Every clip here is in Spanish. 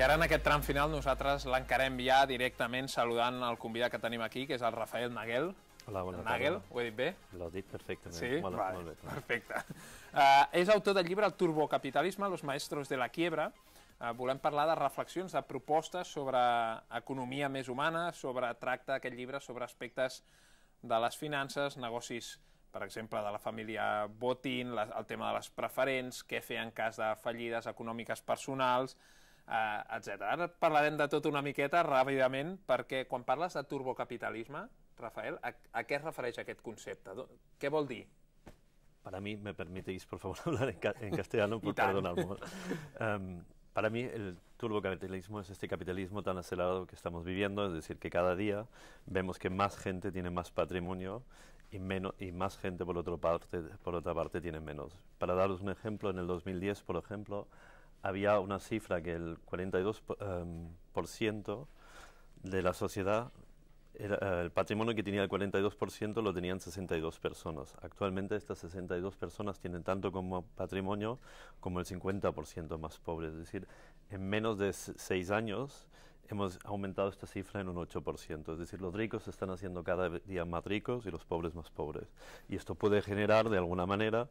I ara en aquest tram final nosaltres l'encarem ja directament saludant el convidat que tenim aquí, que és el Rafael Naguel. Hola, bona Nagel, tarda. ho he dit bé? L'ho dit perfectament. Sí? Molt, vale, molt bé. Perfecte. Uh, és autor del llibre El turbocapitalisme, los maestros de la quiebra. Uh, volem parlar de reflexions, de propostes sobre economia més humana, sobre tracta d'aquest llibre, sobre aspectes de les finances, negocis per exemple, de la família Botín, la, el tema de les preferents, què fer en cas de fallides econòmiques personals, eh, etc. Ara parlarem de tot una miqueta ràpidament, perquè quan parles de turbocapitalisme, Rafael, a, a què es refereix aquest concepte? Do, què vol dir? Para mí, me permitéis, por favor, hablar en, ca en castellano, por perdonarme. Um, para mí, el turbocapitalismo es este capitalismo tan acelerado que estamos viviendo, es decir, que cada día vemos que más gente tiene más patrimonio y, menos, y más gente, por, otra parte, por otra parte, tiene menos. Para daros un ejemplo, en el 2010, por ejemplo, había una cifra que el 42% em, por ciento de la sociedad, eh, el patrimonio que tenía el 42% lo tenían 62 personas. Actualmente estas 62 personas tienen tanto como patrimonio como el 50% más pobre. Es decir, en menos de seis años hemos aumentado esta cifra en un 8%. Es decir, los ricos se están haciendo cada día más ricos y los pobres más pobres. Y esto puede generar, de alguna manera,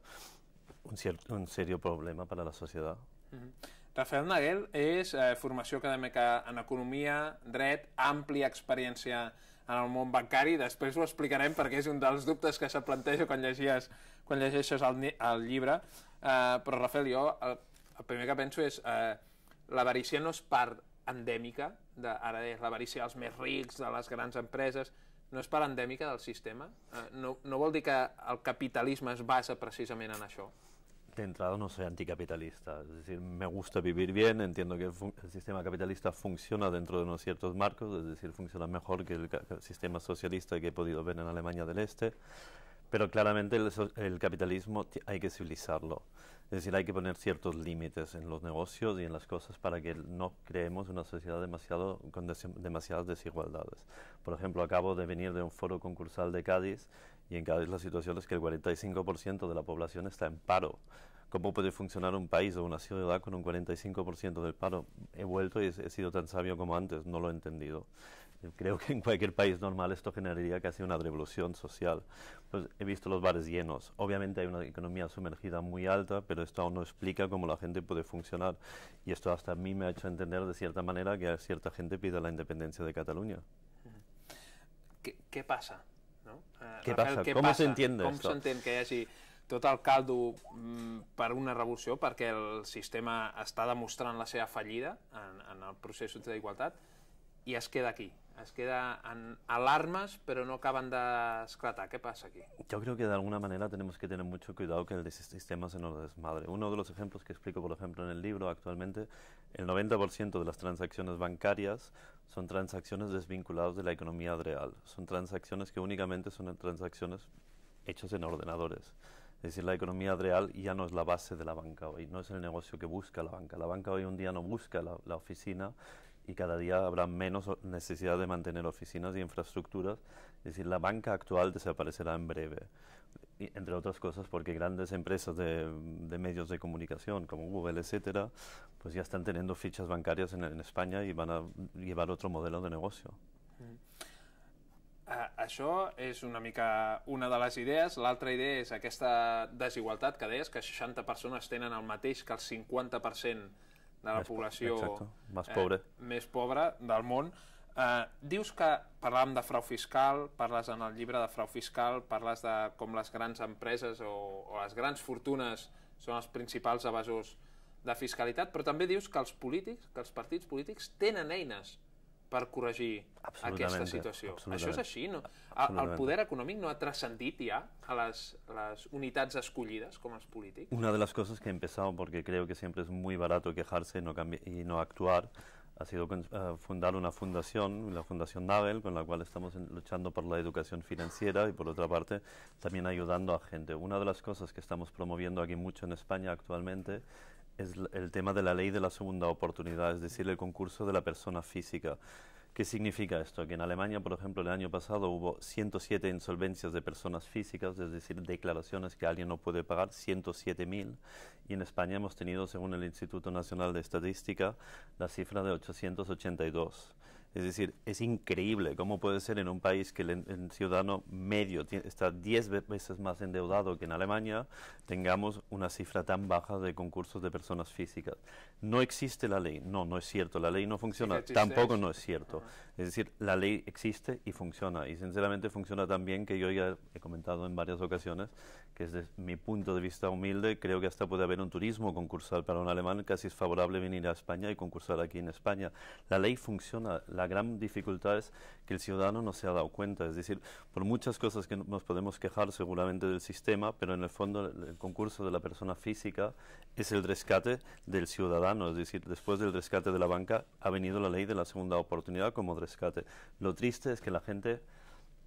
un, un serio problema para la sociedad. Mm -hmm. Rafael Naguer és eh, formació acadèmica en economia, dret, àmplia experiència en el món bancari. Després ho explicarem perquè és un dels dubtes que se planteja quan, llegies, quan llegeixes el, el llibre. Eh, però, Rafael, jo el, el primer que penso és eh, l'avarícia no és part endèmica, de, ara és l'avarícia dels més rics, de les grans empreses, no és part endèmica del sistema? Eh, no, no vol dir que el capitalisme es basa precisament en això? de este entrada no soy anticapitalista. Es decir, me gusta vivir bien, entiendo que el, sistema capitalista funciona dentro de unos ciertos marcos, es decir, funciona mejor que el, sistema socialista que he podido ver en Alemania del Este. Pero claramente el, capitalismo hay que civilizarlo. Es decir, hay que poner ciertos límites en los negocios y en las cosas para que no creemos una sociedad demasiado, con demasiadas desigualdades. Por ejemplo, acabo de venir de un foro concursal de Cádiz y en Cádiz la situación es que el 45% de la población está en paro. ¿Cómo puede funcionar un país o una ciudad con un 45% del paro? He vuelto y he, sido tan sabio como antes, no lo he entendido. Creo que en cualquier país normal esto generaría casi una revolución social. Pues he visto los bares llenos. Obviamente hay una economía sumergida muy alta, pero esto aún no explica cómo la gente puede funcionar. Y esto hasta a mí me ha hecho entender de cierta manera que cierta gente pide la independencia de Cataluña. ¿Qué, qué pasa No? Eh, què Rafael, passa? Què com s'entiende Com s'entén que hi hagi tot el caldo mm, per una revolució, perquè el sistema està demostrant la seva fallida en, en el procés d'igualtat, i es queda aquí, es queda en alarmes pero no acaban de esclatar. ¿Qué pasa aquí? Yo creo que de alguna manera tenemos que tener mucho cuidado que el sistema se nos desmadre. Uno de los ejemplos que explico, por ejemplo, en el libro actualmente, el 90% de las transacciones bancarias son transacciones desvinculadas de la economía real. Son transacciones que únicamente son transacciones hechas en ordenadores. Es decir, la economía real ya no es la base de la banca hoy, no es el negocio que busca la banca. La banca hoy un día no busca la, oficina y cada día habrá menos necesidad de mantener oficinas y infraestructuras. Es decir, la banca actual desaparecerá en breve. entre otras cosas porque grandes empresas de, de, medios de comunicación como Google, etcétera, pues ya están teniendo fichas bancarias en, en Espanya i van a llevar otro modelo de negocio. Mm. Ah, això és una mica una de les idees. L'altra idea és aquesta desigualtat que deies, que 60 persones tenen el mateix que el 50% de la més població po més, pobre. Eh, més pobra del món. Eh, dius que parlàvem de frau fiscal, parles en el llibre de frau fiscal, parles de com les grans empreses o, o les grans fortunes són els principals evasors de fiscalitat, però també dius que els polítics, que els partits polítics tenen eines per corregir aquesta eh? situació. Això és així, no? El, el poder econòmic no ha transcendit ja a les, les unitats escollides com els polítics. Una de les coses que he empezado, porque creo que siempre es muy barato quejarse y no, y no actuar, ha sido eh, fundar una fundación, la Fundación Nabel, con la cual estamos luchando por la educación financiera y por otra parte también ayudando a gente. Una de las cosas que estamos promoviendo aquí mucho en España actualmente es el tema de la ley de la segunda oportunidad, es decir, el concurso de la persona física. ¿Qué significa esto? Que en Alemania, por ejemplo, el año pasado hubo 107 insolvencias de personas físicas, es decir, declaraciones que alguien no puede pagar, 107.000. Y en España hemos tenido, según el Instituto Nacional de Estadística, la cifra de 882. Es decir, es increíble cómo puede ser en un país que el, ciudadano medio está 10 veces más endeudado que en Alemania, tengamos una cifra tan baja de concursos de personas físicas. No existe la ley, no, no es cierto, la ley no funciona, tampoco no es cierto. Es decir, la ley existe y funciona, y sinceramente funciona tan bien que yo ya he comentado en varias ocasiones que desde mi punto de vista humilde creo que hasta puede haber un turismo concursal para un alemán, casi es favorable venir a España y concursar aquí en España. La ley funciona, la gran dificultad es que el ciudadano no se ha dado cuenta, es decir, por muchas cosas que nos podemos quejar seguramente del sistema, pero en el fondo el concurso de la persona física es el rescate del ciudadano, es decir, después del rescate de la banca ha venido la ley de la segunda oportunidad como rescate. Lo triste es que la gente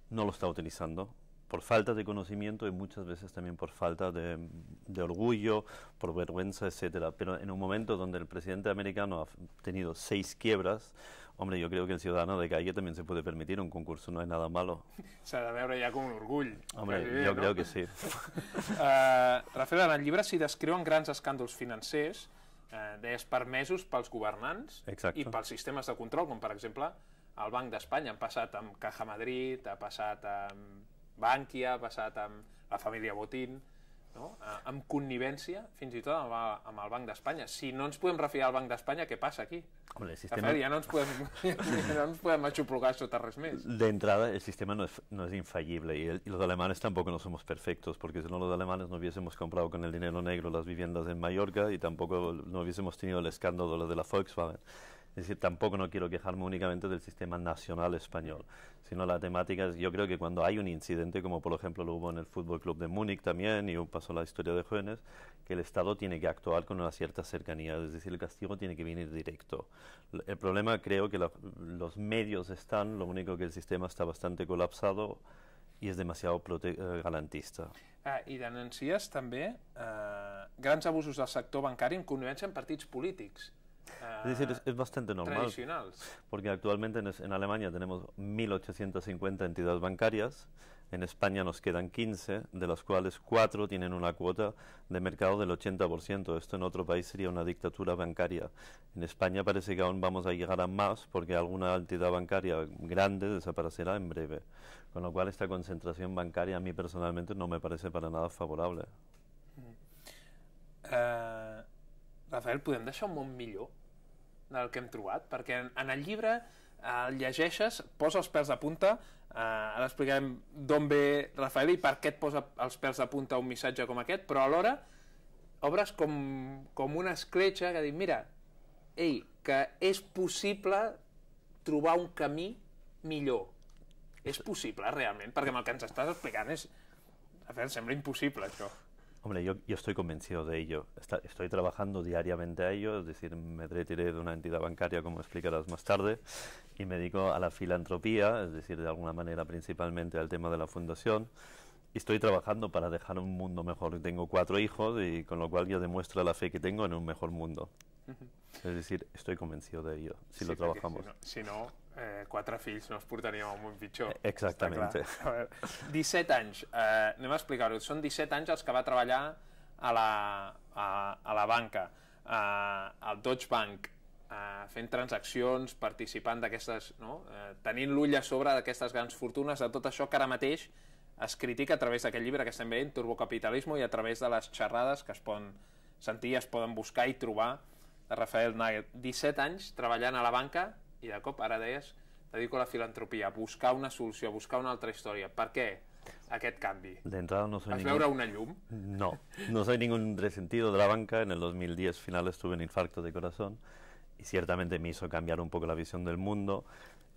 no lo está utilizando. por falta de conocimiento y muchas veces también por falta de, de orgullo, por vergüenza, etcétera. Pero en un momento donde el presidente americano ha tenido seis quiebras, hombre, yo creo que el ciudadano de calle también se puede permitir un concurso, no es nada malo. ha de veure ja com un orgull. Hombre, yo no? creo que sí. uh, Rafael, en el llibre s'hi descriuen grans escàndols financers, eh, deies permesos pels governants Exacto. i pels sistemes de control, com per exemple el Banc d'Espanya. Han passat amb Caja Madrid, ha passat amb Bankia, ha la familia Botín, no? amb fin fins i tot amb, amb el Banc Si no nos pueden refiar al de España, ¿qué pasa aquí? el sistema... no no De entrada, el sistema no es, no es infalible y, los alemanes tampoco no somos perfectos, porque si no los alemanes no hubiésemos comprado con el dinero negro las viviendas en Mallorca y tampoco no hubiésemos tenido el escándalo de la Volkswagen. Es decir, tampoco no quiero quejarme únicamente del sistema nacional español, sino la temática es, yo creo que cuando hay un incidente, como por ejemplo lo hubo en el Fútbol Club de Múnich también, y pasó la historia de jóvenes, que el Estado tiene que actuar con una cierta cercanía, es decir, el castigo tiene que venir directo. El problema creo que los medios están, lo único que el sistema está bastante colapsado y es demasiado eh, garantista. Ah, y también. también eh, grandes abusos del sector bancario en partidos políticos es decir, es, ah, bastante normal. Porque actualmente en, Alemania tenemos 1.850 entidades bancarias, en España nos quedan 15, de las cuales 4 tienen una cuota de mercado del 80%. Esto en otro país sería una dictadura bancaria. En España parece que aún vamos a llegar a más porque alguna entidad bancaria grande desaparecerá en breve. Con lo cual esta concentración bancaria a mí personalmente no me parece para nada favorable. Mm. Eh, Rafael, podem deixar un món millor del que hem trobat? Perquè en, en el llibre eh, el llegeixes, posa els pèls de punta, eh, ara explicarem d'on ve Rafael i per què et posa els pèls de punta un missatge com aquest, però alhora obres com, com una escletxa que dic, mira, ei, que és possible trobar un camí millor. És possible, realment, perquè amb el que ens estàs explicant és... A veure, sembla impossible, això. Hombre, yo, yo estoy convencido de ello. estoy trabajando diariamente a ello, es decir, me retiré de una entidad bancaria, como explicarás más tarde, y me dedico a la filantropía, es decir, de alguna manera principalmente al tema de la fundación. Y estoy trabajando para dejar un mundo mejor. Tengo cuatro hijos y con lo cual yo demuestro la fe que tengo en un mejor mundo. Es decir, estoy convencido de ello, si lo trabajamos. si no eh, quatre fills no els portaríem a un pitjor. Eh, exactament. A veure, 17 anys, eh, anem a explicar-ho. Són 17 anys els que va treballar a la, a, a la banca, eh, al Deutsche Bank, eh, fent transaccions, participant d'aquestes... No? Eh, tenint l'ull a sobre d'aquestes grans fortunes, de tot això que ara mateix es critica a través d'aquest llibre que estem veient, Turbocapitalismo, i a través de les xerrades que es poden sentir, es poden buscar i trobar de Rafael Nagel. 17 anys treballant a la banca i de cop ara deies dedico a la filantropia, buscar una solució, buscar una altra història. Per què aquest canvi? D'entrada no soy... ¿Vas veure una llum? No, no soy ningún resentido de la banca. En el 2010 final estuve en infarto de corazón y ciertamente me hizo cambiar un poco la visión del mundo.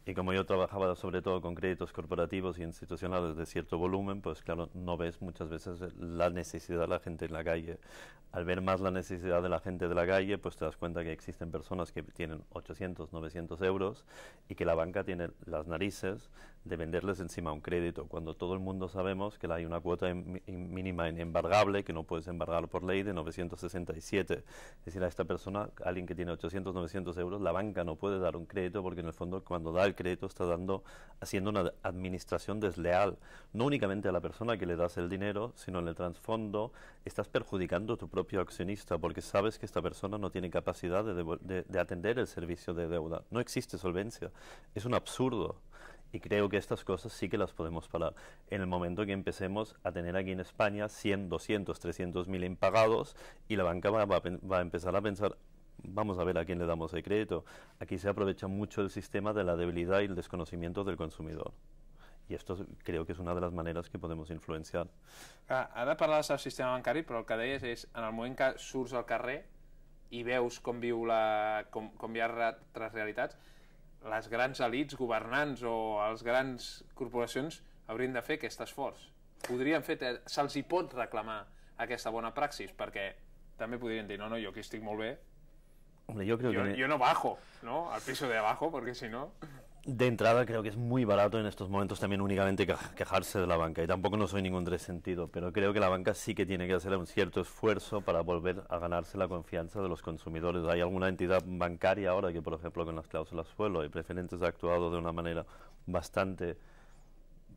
Y como yo trabajaba sobre todo con créditos corporativos y institucionales de cierto volumen, pues claro, no ves muchas veces la necesidad de la gente en la calle. Al ver más la necesidad de la gente de la calle, pues te das cuenta que existen personas que tienen 800, 900 euros y que la banca tiene las narices de venderles encima un crédito, cuando todo el mundo sabemos que hay una cuota mínima en embargable que no puedes embargar por ley de 967. Es decir, a esta persona, alguien que tiene 800, 900 euros, la banca no puede dar un crédito porque en el fondo cuando da el crédito está dando, haciendo una administración desleal, no únicamente a la persona que le das el dinero, sino en el trasfondo estás perjudicando a tu propio accionista porque sabes que esta persona no tiene capacidad de, atender el servicio de deuda. No existe solvencia. Es un absurdo. Y creo que estas cosas sí que las podemos parar. En el momento que empecemos a tener aquí en España 100, 200, 300 mil impagados y la banca va, va, a empezar a pensar, vamos a ver a quién le damos el crédito. Aquí se aprovecha mucho el sistema de la debilidad y el desconocimiento del consumidor. I això creo que és una de les maneres que podem influenciar. Ah, ara parlaves del sistema bancari, però el que deies és, en el moment que surts al carrer i veus com viu la, com, com hi ha altres realitats, les grans elites, governants o les grans corporacions haurien de fer aquest esforç. Podrien fer, se'ls hi pot reclamar aquesta bona praxis, perquè també podrien dir, no, no, jo aquí estic molt bé, yo no bajo, ¿no? Al piso de abajo, porque si no... De entrada creo que es muy barato en estos momentos también únicamente quejarse de la banca y tampoco no soy ningún resentido, pero creo que la banca sí que tiene que hacer un cierto esfuerzo para volver a ganarse la confianza de los consumidores. Hay alguna entidad bancaria ahora que por ejemplo con las cláusulas suelo y preferentes ha actuado de una manera bastante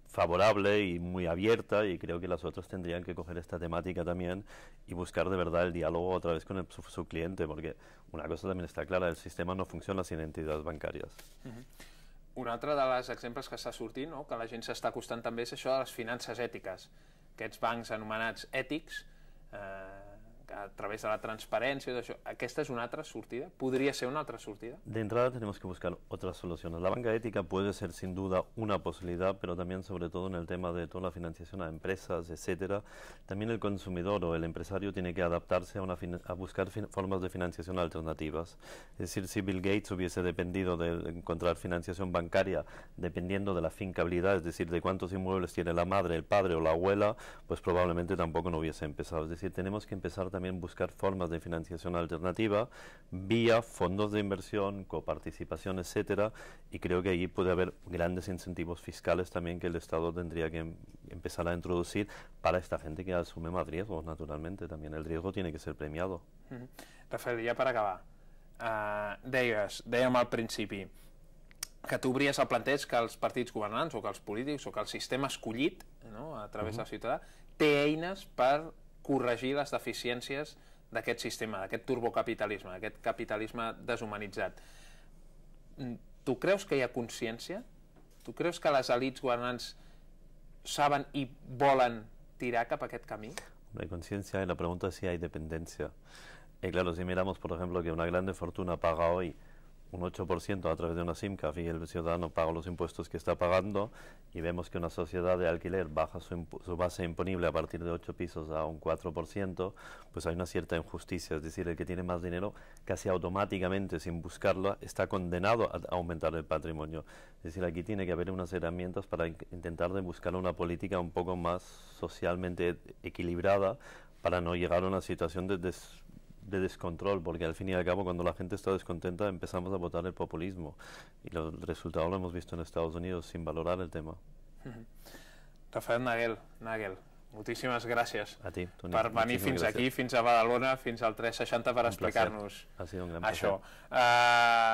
favorable y muy abierta y creo que las otras tendrían que coger esta temática también y buscar de verdad el diálogo otra vez con el, su, su, cliente, porque una cosa también está clara, el sistema no funciona sin entidades bancarias. Uh -huh. Un altre dels exemples que està sortint, no? que la gent s'està acostant també, és això de les finances ètiques. Aquests bancs anomenats ètics, eh, a través de la transparencia, de eso. ¿Esta es una otra sortida? ¿Podría ser una otra sortida? De entrada tenemos que buscar otras soluciones. La banca ética puede ser sin duda una posibilidad, pero también sobre todo en el tema de toda la financiación a empresas, etcétera, también el consumidor o el empresario tiene que adaptarse a, una a buscar formas de financiación alternativas. Es decir, si Bill Gates hubiese dependido de encontrar financiación bancaria dependiendo de la fincabilidad, es decir, de cuántos inmuebles tiene la madre, el padre o la abuela, pues probablemente tampoco no hubiese empezado. Es decir, tenemos que empezar también también buscar formas de financiación alternativa vía fondos de inversión, coparticipación, etcétera, y creo que allí puede haber grandes incentivos fiscales también que el Estado tendría que em empezar a introducir para esta gente que asume más riesgos, naturalmente. También el riesgo tiene que ser premiado. Mm -hmm. Rafael, ya para acabar, uh, deies, dèiem al principi, que tu obries el planteig que els partits governants o que els polítics o que el sistema escollit no, a través mm -hmm. de la ciutadà té eines per corregir les deficiències d'aquest sistema, d'aquest turbocapitalisme, d'aquest capitalisme deshumanitzat. Mm, tu creus que hi ha consciència? Tu creus que les elites governants saben i volen tirar cap a aquest camí? La consciència i la pregunta és si ha dependencia. Y eh, claro, si miramos, por ejemplo, que una grande fortuna paga hoy un 8% a través de una SIMCAF y el ciudadano paga los impuestos que está pagando y vemos que una sociedad de alquiler baja su, base imponible a partir de 8 pisos a un 4%, pues hay una cierta injusticia. Es decir, el que tiene más dinero casi automáticamente, sin buscarlo, está condenado a aumentar el patrimonio. Es decir, aquí tiene que haber unas herramientas para intentar de buscar una política un poco más socialmente equilibrada para no llegar a una situación de des de descontrol, porque al fin y al cabo cuando la gente está descontenta empezamos a votar el populismo y los resultados lo hemos visto en Estados Unidos sin valorar el tema. Rafael Nagel, Nagel, moltíssimes gràcies a ti, Toni. per venir fins gràcies. aquí, fins a Badalona, fins al 360 per explicar-nos això. Ha sido un gran placer. Uh...